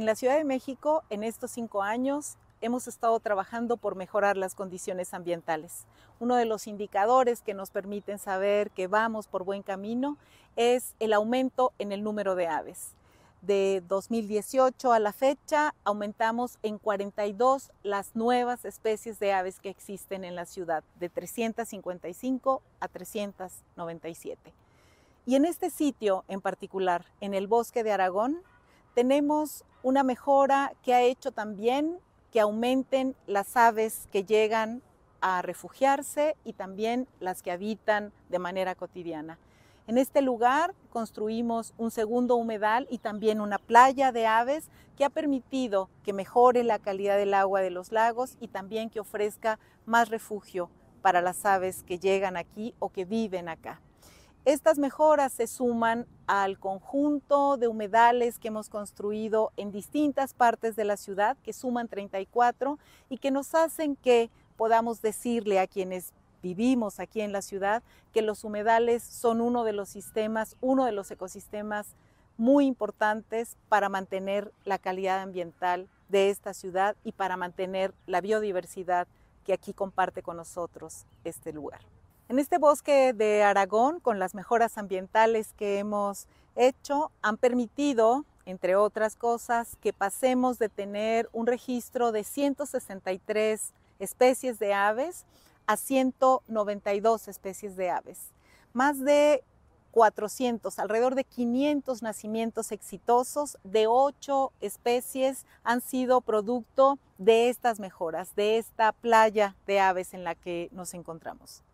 En la Ciudad de México, en estos cinco años, hemos estado trabajando por mejorar las condiciones ambientales. Uno de los indicadores que nos permiten saber que vamos por buen camino es el aumento en el número de aves. De 2018 a la fecha, aumentamos en 42 las nuevas especies de aves que existen en la ciudad, de 355 a 397. Y en este sitio en particular, en el bosque de Aragón, tenemos una mejora que ha hecho también que aumenten las aves que llegan a refugiarse y también las que habitan de manera cotidiana. En este lugar construimos un segundo humedal y también una playa de aves que ha permitido que mejore la calidad del agua de los lagos y también que ofrezca más refugio para las aves que llegan aquí o que viven acá. Estas mejoras se suman al conjunto de humedales que hemos construido en distintas partes de la ciudad, que suman 34 y que nos hacen que podamos decirle a quienes vivimos aquí en la ciudad que los humedales son uno de los sistemas, uno de los ecosistemas muy importantes para mantener la calidad ambiental de esta ciudad y para mantener la biodiversidad que aquí comparte con nosotros este lugar. En este bosque de Aragón, con las mejoras ambientales que hemos hecho, han permitido, entre otras cosas, que pasemos de tener un registro de 163 especies de aves a 192 especies de aves. Más de 400, alrededor de 500 nacimientos exitosos de 8 especies han sido producto de estas mejoras, de esta playa de aves en la que nos encontramos.